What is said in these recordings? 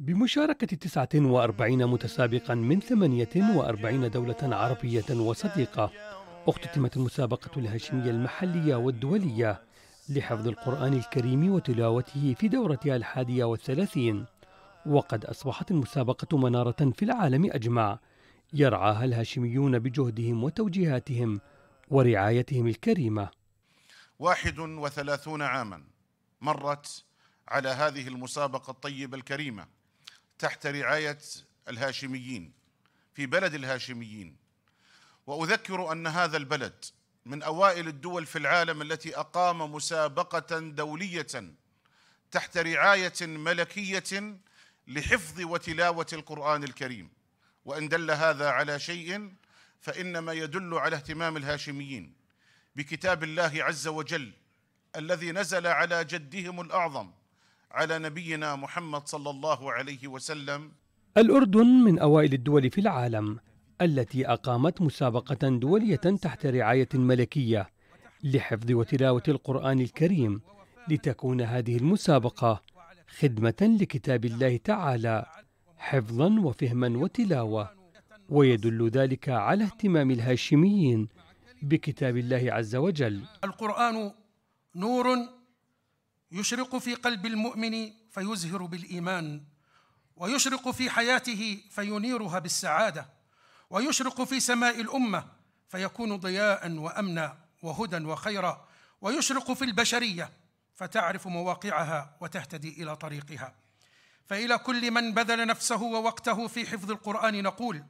بمشاركة 49 متسابقا من 48 دولة عربية وصديقة اختتمت المسابقة الهاشمية المحلية والدولية لحفظ القرآن الكريم وتلاوته في دورتها الحادية والثلاثين وقد أصبحت المسابقة منارة في العالم أجمع يرعاها الهاشميون بجهدهم وتوجيهاتهم ورعايتهم الكريمة واحد وثلاثون عاما مرت على هذه المسابقة الطيبة الكريمة تحت رعاية الهاشميين في بلد الهاشميين وأذكر أن هذا البلد من أوائل الدول في العالم التي أقام مسابقة دولية تحت رعاية ملكية لحفظ وتلاوة القرآن الكريم وإن دل هذا على شيء فإنما يدل على اهتمام الهاشميين بكتاب الله عز وجل الذي نزل على جدهم الأعظم على نبينا محمد صلى الله عليه وسلم الأردن من أوائل الدول في العالم التي أقامت مسابقة دولية تحت رعاية ملكية لحفظ وتلاوة القرآن الكريم لتكون هذه المسابقة خدمة لكتاب الله تعالى حفظا وفهما وتلاوة ويدل ذلك على اهتمام الهاشميين بكتاب الله عز وجل القرآن نور يشرق في قلب المؤمن فيزهر بالايمان ويشرق في حياته فينيرها بالسعاده ويشرق في سماء الامه فيكون ضياء وامنا وهدى وخيرا ويشرق في البشريه فتعرف مواقعها وتهتدي الى طريقها فالى كل من بذل نفسه ووقته في حفظ القران نقول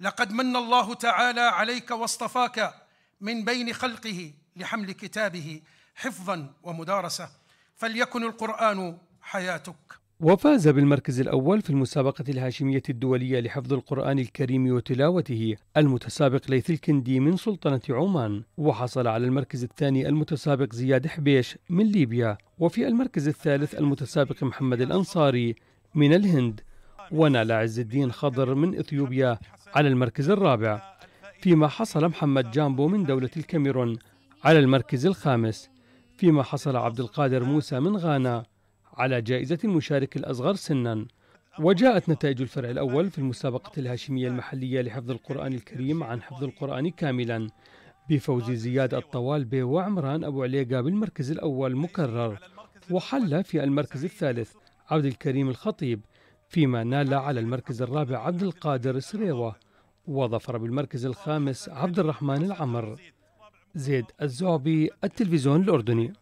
لقد من الله تعالى عليك واصطفاك من بين خلقه لحمل كتابه حفظا ومدارسه فليكن القرآن حياتك وفاز بالمركز الأول في المسابقة الهاشمية الدولية لحفظ القرآن الكريم وتلاوته المتسابق ليث الكندي من سلطنة عمان وحصل على المركز الثاني المتسابق زياد حبيش من ليبيا وفي المركز الثالث المتسابق محمد الأنصاري من الهند ونال عز الدين خضر من إثيوبيا على المركز الرابع فيما حصل محمد جامبو من دولة الكاميرون على المركز الخامس فيما حصل عبد القادر موسى من غانا على جائزة المشارك الأصغر سنا وجاءت نتائج الفرع الأول في المسابقة الهاشمية المحلية لحفظ القرآن الكريم عن حفظ القرآن كاملا بفوز زياد الطوالبي وعمران أبو عليقة بالمركز الأول مكرر وحل في المركز الثالث عبد الكريم الخطيب فيما نال على المركز الرابع عبد القادر سريوة وظفر بالمركز الخامس عبد الرحمن العمر زيد الزعبي التلفزيون الأردني